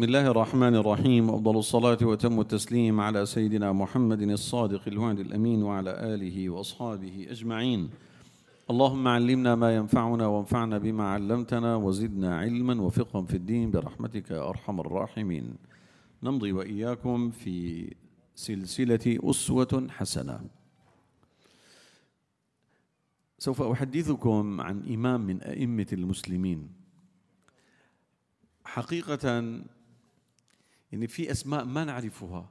بسم الله الرحمن الرحيم أفضل الصلاة وتم التسليم على سيدنا محمد الصادق الوعد الأمين وعلى آله وأصحابه أجمعين اللهم علمنا ما ينفعنا وانفعنا بما علمتنا وزدنا علما وفقها في الدين برحمتك يا أرحم الراحمين نمضي وإياكم في سلسلة أسوة حسنة سوف أحدثكم عن إمام من أئمة المسلمين حقيقة يعني في اسماء ما نعرفها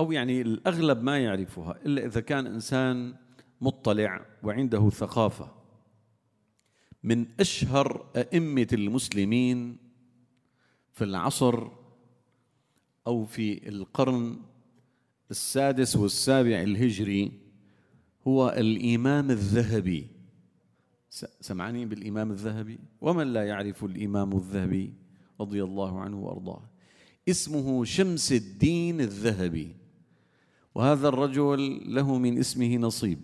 او يعني الاغلب ما يعرفها الا اذا كان انسان مطلع وعنده ثقافه من اشهر ائمه المسلمين في العصر او في القرن السادس والسابع الهجري هو الامام الذهبي سمعانين بالامام الذهبي ومن لا يعرف الامام الذهبي رضي الله عنه وارضاه اسمه شمس الدين الذهبي وهذا الرجل له من اسمه نصيب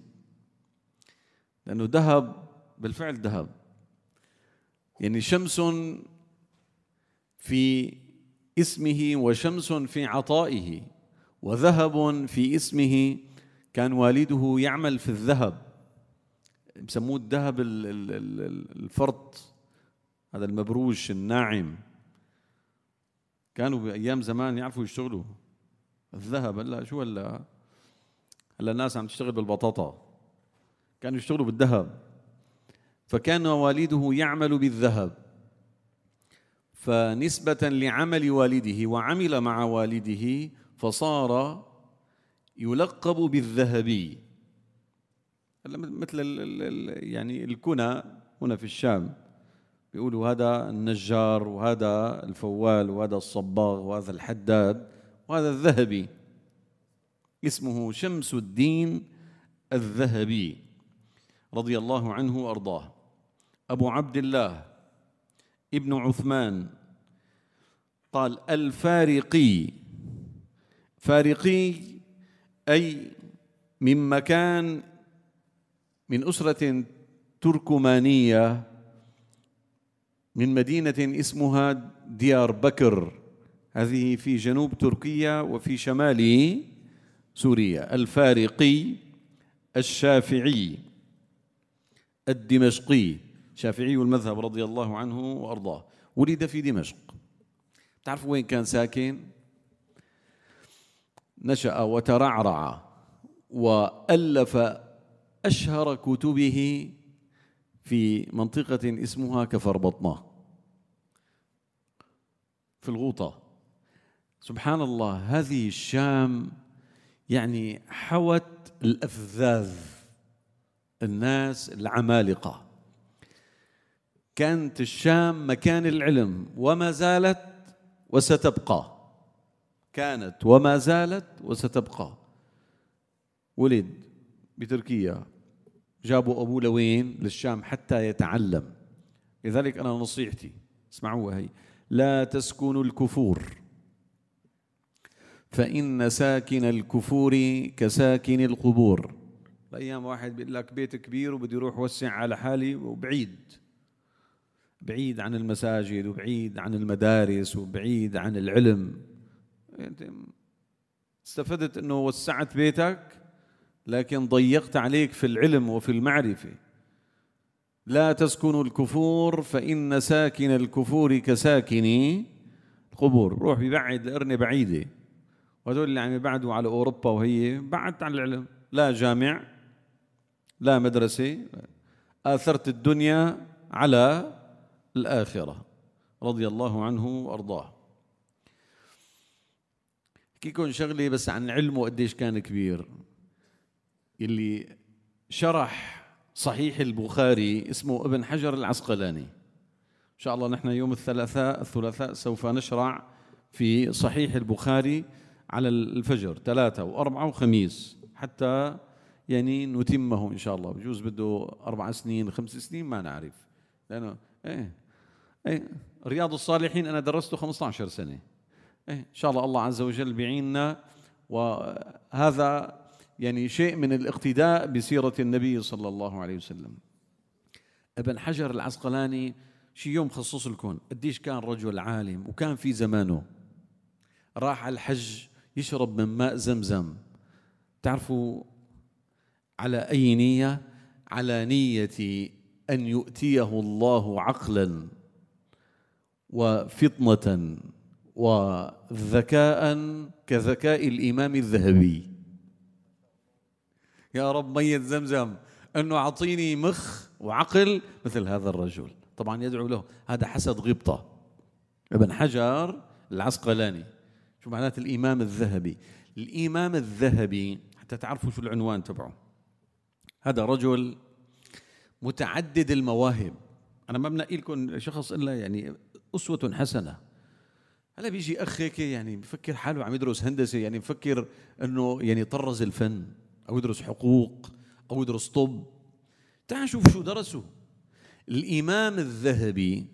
لانه ذهب بالفعل ذهب يعني شمس في اسمه وشمس في عطائه وذهب في اسمه كان والده يعمل في الذهب بسموه الذهب الفرط هذا المبروش الناعم كانوا بايام زمان يعرفوا يشتغلوا الذهب هلا شو هلا هلا الناس عم تشتغل بالبطاطا كانوا يشتغلوا بالذهب فكان والده يعمل بالذهب فنسبة لعمل والده وعمل مع والده فصار يلقب بالذهبي مثل يعني الكنى هنا في الشام بيقولوا هذا النجار وهذا الفوال وهذا الصباغ وهذا الحداد وهذا الذهبي اسمه شمس الدين الذهبي رضي الله عنه وارضاه ابو عبد الله ابن عثمان قال الفارقي فارقي اي من مكان من اسره تركمانيه من مدينة اسمها ديار بكر هذه في جنوب تركيا وفي شمال سوريا الفارقي الشافعي الدمشقي شافعي المذهب رضي الله عنه وأرضاه ولد في دمشق تعرف وين كان ساكن نشأ وترعرع وألف أشهر كتبه في منطقة اسمها كفر بطنة في الغوطة سبحان الله هذه الشام يعني حوت الأفذاذ الناس العمالقة كانت الشام مكان العلم وما زالت وستبقى كانت وما زالت وستبقى ولد بتركيا جابوا أبوه لوين للشام حتى يتعلم لذلك أنا نصيحتي اسمعوها هي لا تسكنوا الكفور فإن ساكن الكفور كساكن القبور الأيام واحد بيقول لك بيت كبير وبدي يروح وسع على حالي وبعيد بعيد عن المساجد وبعيد عن المدارس وبعيد عن العلم استفدت انه وسعت بيتك لكن ضيقت عليك في العلم وفي المعرفة لا تسكنوا الكفور فإن ساكن الكفور كساكن القبور روح ببعد القرنة بعيدة وهذول اللي عم يبعدوا على أوروبا وهي بعدت عن العلم لا جامع لا مدرسة آثرت الدنيا على الآخرة رضي الله عنه وأرضاه كيكون شغلة بس عن علمه قديش كان كبير اللي شرح صحيح البخاري اسمه ابن حجر العسقلاني إن شاء الله نحن يوم الثلاثاء الثلاثاء سوف نشرع في صحيح البخاري على الفجر ثلاثة وأربعة وخميس حتى يعني نتمه إن شاء الله بجوز بده أربع سنين خمس سنين ما نعرف لأنه إيه إيه رياض الصالحين أنا درسته 15 سنة إيه إن شاء الله الله عز وجل بيعيننا وهذا يعني شيء من الاقتداء بسيرة النبي صلى الله عليه وسلم ابن حجر العسقلاني شي يوم خصص الكون قديش كان رجل عالم وكان في زمانه راح على الحج يشرب من ماء زمزم تعرفوا على أي نية على نية أن يؤتيه الله عقلا وفطنة وذكاء كذكاء الإمام الذهبي يا رب مية زمزم أنه أعطيني مخ وعقل مثل هذا الرجل طبعا يدعو له هذا حسد غبطة ابن حجر العسقلاني شو معناته الإمام الذهبي الإمام الذهبي حتى تعرفوا شو العنوان تبعه هذا رجل متعدد المواهب أنا ما بنقي لكم شخص إلا يعني أسوة حسنة هلا بيجي اخ هيك يعني بفكر حاله عم يدرس هندسه يعني بفكر انه يعني طرز الفن او يدرس حقوق او يدرس طب تعال شوف شو درسوا الامام الذهبي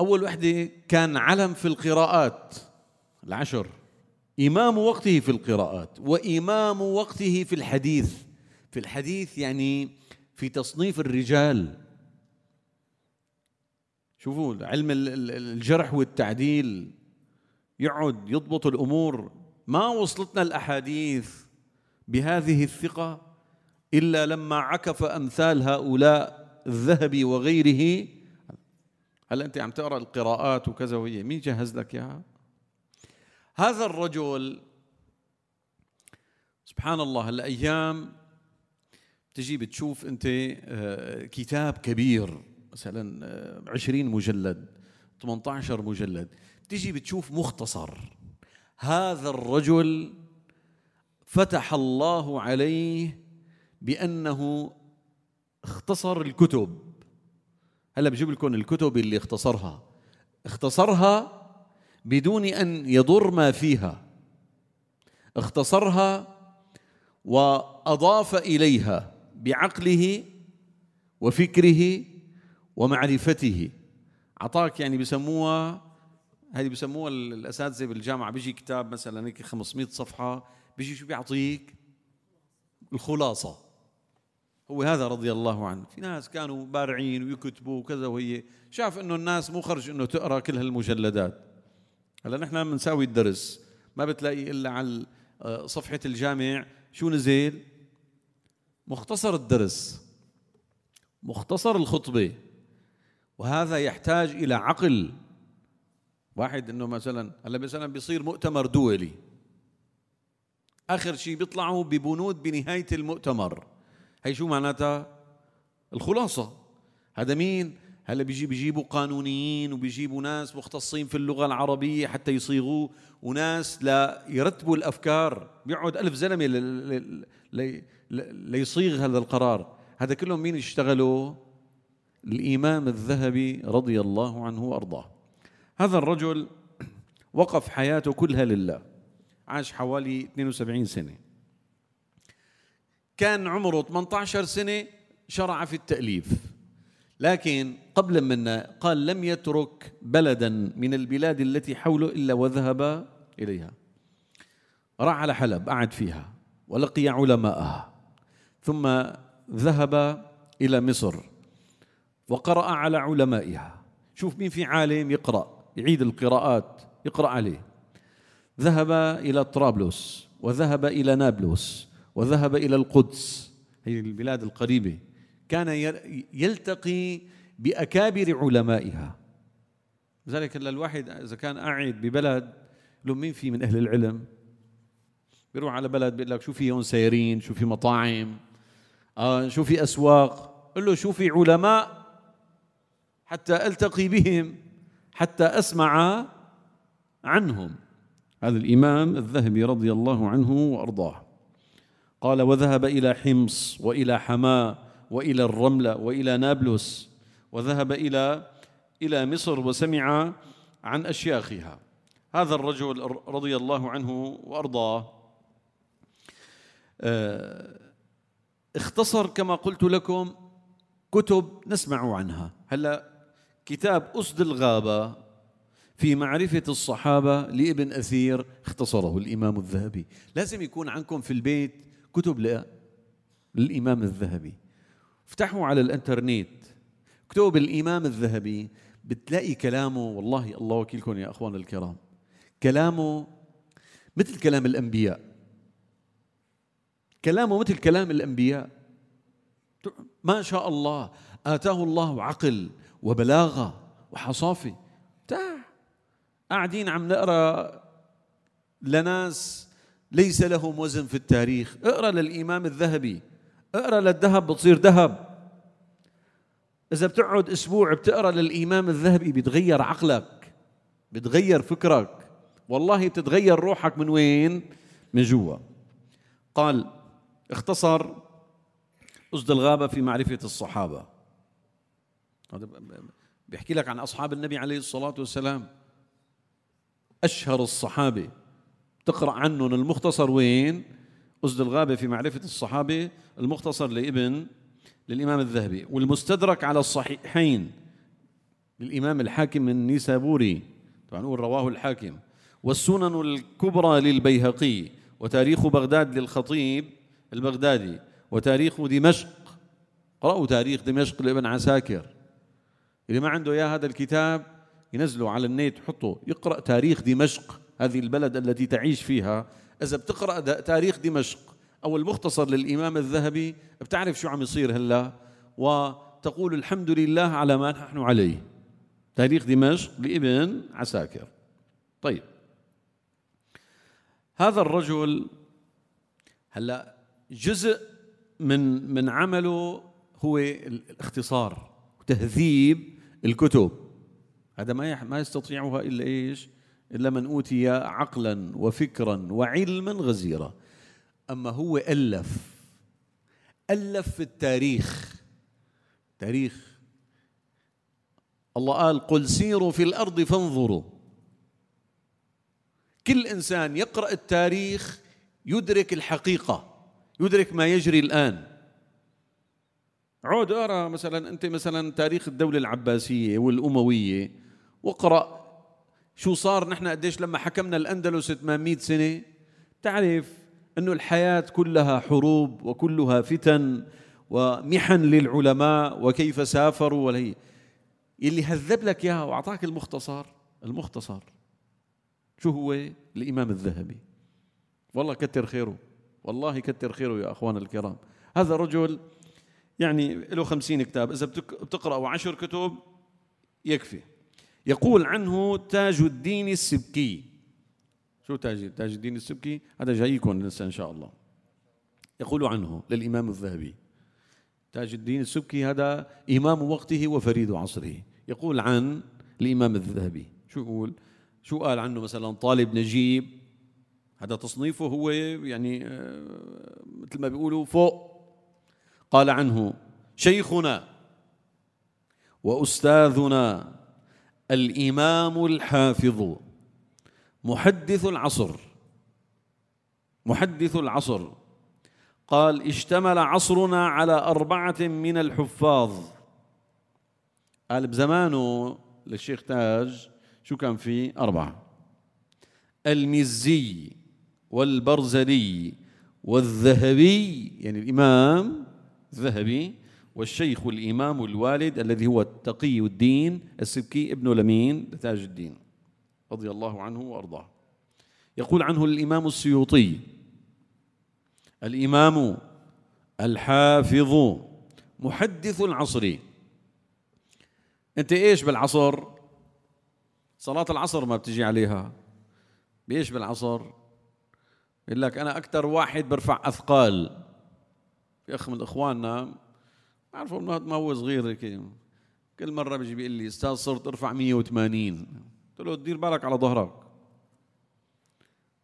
اول وحده كان علم في القراءات العشر إمام وقته في القراءات وإمام وقته في الحديث في الحديث يعني في تصنيف الرجال شوفوا علم الجرح والتعديل يقعد يضبط الأمور ما وصلتنا الأحاديث بهذه الثقة إلا لما عكف أمثال هؤلاء الذهبي وغيره هل أنت عم تقرأ القراءات وكذا وهي مين جهز لك إياها؟ هذا الرجل سبحان الله الأيام تجي بتشوف أنت آه، كتاب كبير مثلا 20 آه، مجلد 18 مجلد تجي بتشوف مختصر هذا الرجل فتح الله عليه بأنه اختصر الكتب هلا بجيب لكم الكتب اللي اختصرها اختصرها بدون أن يضر ما فيها اختصرها وأضاف إليها بعقله وفكره ومعرفته عطاك يعني بسموها هذه بسموها الاساتذه بالجامعه بيجي كتاب مثلا هيك 500 صفحه بيجي شو بيعطيك الخلاصة هو هذا رضي الله عنه في ناس كانوا بارعين ويكتبوا وكذا وهي شاف انه الناس مو خرج انه تقرا كل هالمجلدات هلا نحن بنساوي الدرس ما بتلاقي الا على صفحه الجامع شو نزل مختصر الدرس مختصر الخطبه وهذا يحتاج الى عقل واحد انه مثلا هلا مثلا بيصير مؤتمر دولي اخر شيء بيطلعوا ببنود بنهايه المؤتمر هي شو معناتها الخلاصه هذا مين هلا بيجي بيجيبوا قانونيين وبيجيبوا ناس مختصين في اللغه العربيه حتى يصيغوه وناس ليرتبوا الافكار بيقعد ألف زلمه ليصيغ هذا القرار هذا كلهم مين اشتغلوا الامام الذهبي رضي الله عنه وارضاه هذا الرجل وقف حياته كلها لله عاش حوالي 72 سنة كان عمره 18 سنة شرع في التأليف لكن قبل منا قال لم يترك بلدا من البلاد التي حوله إلا وذهب إليها راح على حلب قعد فيها ولقي علماءها ثم ذهب إلى مصر وقرأ على علمائها شوف مين في عالم يقرأ يعيد القراءات يقرأ عليه ذهب إلى طرابلس وذهب إلى نابلس وذهب إلى القدس هي البلاد القريبة كان يلتقي بأكابر علمائها لذلك الواحد إذا كان قاعد ببلد له مين في من أهل العلم بيروح على بلد بيقول لك شو في هون سيرين شو في مطاعم آه شو في أسواق قل له شو في علماء حتى ألتقي بهم حتى أسمع عنهم هذا الإمام الذهبي رضي الله عنه وأرضاه قال وذهب إلى حمص وإلى حماة وإلى الرملة وإلى نابلس وذهب إلى إلى مصر وسمع عن أشياخها هذا الرجل رضي الله عنه وأرضاه آه، اختصر كما قلت لكم كتب نسمع عنها هلا كتاب أسد الغابة في معرفة الصحابة لابن أثير اختصره الإمام الذهبي لازم يكون عندكم في البيت كتب للإمام الذهبي افتحوا على الانترنت كتب الإمام الذهبي بتلاقي كلامه والله الله وكيلكم يا أخوان الكرام كلامه مثل كلام الأنبياء كلامه مثل كلام الأنبياء ما شاء الله آتاه الله عقل وبلاغة وحصافة قاعدين عم نقرا لناس ليس لهم وزن في التاريخ اقرا للامام الذهبي اقرا للذهب بتصير ذهب اذا بتقعد اسبوع بتقرا للامام الذهبي بتغير عقلك بتغير فكرك والله بتتغير روحك من وين من جوا قال اختصر أسد الغابة في معرفة الصحابة هذا بيحكي لك عن أصحاب النبي عليه الصلاة والسلام أشهر الصحابة تقرأ عنهم المختصر وين؟ أزد الغابة في معرفة الصحابة المختصر لابن للإمام الذهبي والمستدرك على الصحيحين للإمام الحاكم النيسابوري طبعا نقول رواه الحاكم والسنن الكبرى للبيهقي وتاريخ بغداد للخطيب البغدادي وتاريخ دمشق قرأوا تاريخ دمشق لابن عساكر اللي ما عنده يا هذا الكتاب ينزلوا على النت حطوا يقرأ تاريخ دمشق هذه البلد التي تعيش فيها إذا بتقرأ تاريخ دمشق أو المختصر للإمام الذهبي بتعرف شو عم يصير هلا وتقول الحمد لله على ما نحن عليه تاريخ دمشق لابن عساكر طيب هذا الرجل هلا جزء من من عمله هو الاختصار وتهذيب الكتب هذا ما ما يستطيعها الا ايش؟ الا من اوتي عقلا وفكرا وعلما غزيرا. اما هو الف الف في التاريخ تاريخ الله قال قل سيروا في الارض فانظروا كل انسان يقرا التاريخ يدرك الحقيقه يدرك ما يجري الان عود اقرا مثلا انت مثلا تاريخ الدوله العباسيه والامويه واقرأ شو صار نحن قديش لما حكمنا الأندلس 800 سنة تعرف أنه الحياة كلها حروب وكلها فتن ومحن للعلماء وكيف سافروا ولا اللي هذب لك اياها واعطاك المختصر المختصر شو هو الامام الذهبي والله كتر خيره والله كتر خيره يا اخوان الكرام هذا رجل يعني له خمسين كتاب اذا بتقراوا عشر كتب يكفي يقول عنه تاج الدين السبكي شو تاج تاج الدين السبكي هذا جايكم لسه ان شاء الله يقول عنه للامام الذهبي تاج الدين السبكي هذا امام وقته وفريد عصره يقول عن الامام الذهبي شو يقول شو قال عنه مثلا طالب نجيب هذا تصنيفه هو يعني آه، مثل ما بيقولوا فوق قال عنه شيخنا واستاذنا الإمام الحافظ محدث العصر محدث العصر قال اشتمل عصرنا على أربعة من الحفاظ قال بزمانه للشيخ تاج شو كان في أربعة المزي والبرزلي والذهبي يعني الإمام الذهبي والشيخ الإمام الوالد الذي هو تقي الدين السبكي ابن لمين تاج الدين رضي الله عنه وأرضاه يقول عنه الإمام السيوطي الإمام الحافظ محدث العصر أنت إيش بالعصر صلاة العصر ما بتجي عليها بإيش بالعصر يقول لك أنا أكثر واحد برفع أثقال في أخ من إخواننا عارفه من ما هو صغير هيك كل مره بيجي بيقول لي استاذ صرت ارفع 180 قلت له دير بالك على ظهرك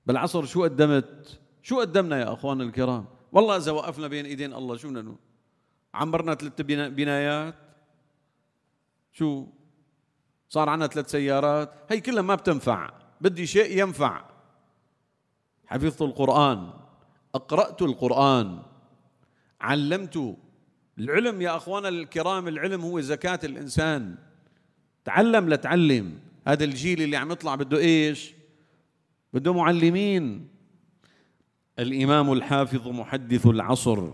بالعصر شو قدمت شو قدمنا يا اخوان الكرام والله اذا وقفنا بين ايدين الله شو بدنا عمرنا ثلاث بنايات شو صار عندنا ثلاث سيارات هي كلها ما بتنفع بدي شيء ينفع حفظت القرآن أقرأت القرآن علمت العلم يا اخوانا الكرام العلم هو زكاه الانسان تعلم لتعلم هذا الجيل اللي عم يطلع بده ايش بده معلمين الامام الحافظ محدث العصر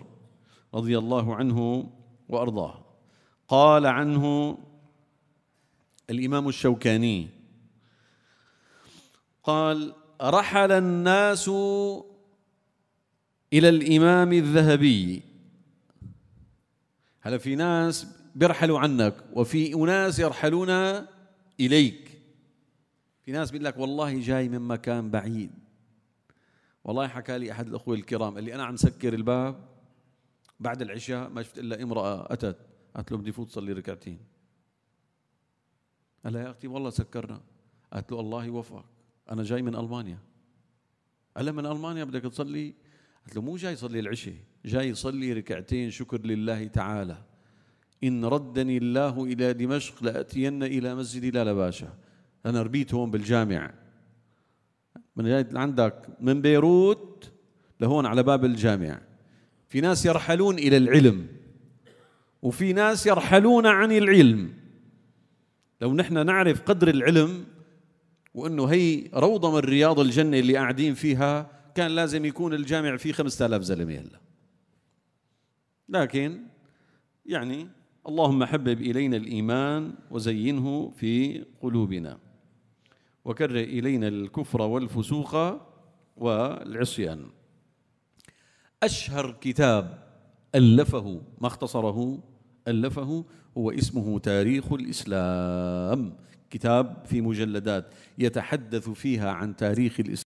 رضي الله عنه وارضاه قال عنه الامام الشوكاني قال رحل الناس الى الامام الذهبي هلا في ناس بيرحلوا عنك وفي أناس يرحلون إليك في ناس بيقول لك والله جاي من مكان بعيد والله حكى لي أحد الأخوة الكرام اللي أنا عم سكر الباب بعد العشاء ما شفت إلا امرأة أتت قالت له بدي فوت صلي ركعتين قال لها يا أختي والله سكرنا قالت له الله يوفقك أنا جاي من ألمانيا قال لها من ألمانيا بدك تصلي قلت له مو جاي يصلي العشاء جاي يصلي ركعتين شكر لله تعالى إن ردني الله إلى دمشق لأتين إلى مسجد لالا باشا أنا ربيت هون بالجامع من عندك من بيروت لهون على باب الجامع في ناس يرحلون إلى العلم وفي ناس يرحلون عن العلم لو نحن نعرف قدر العلم وأنه هي روضة من رياض الجنة اللي قاعدين فيها كان لازم يكون الجامع فيه 5000 زلمه هلا لكن يعني اللهم حبب الينا الايمان وزينه في قلوبنا وكره الينا الكفر والفسوق والعصيان اشهر كتاب الفه ما اختصره الفه هو اسمه تاريخ الاسلام كتاب في مجلدات يتحدث فيها عن تاريخ الاسلام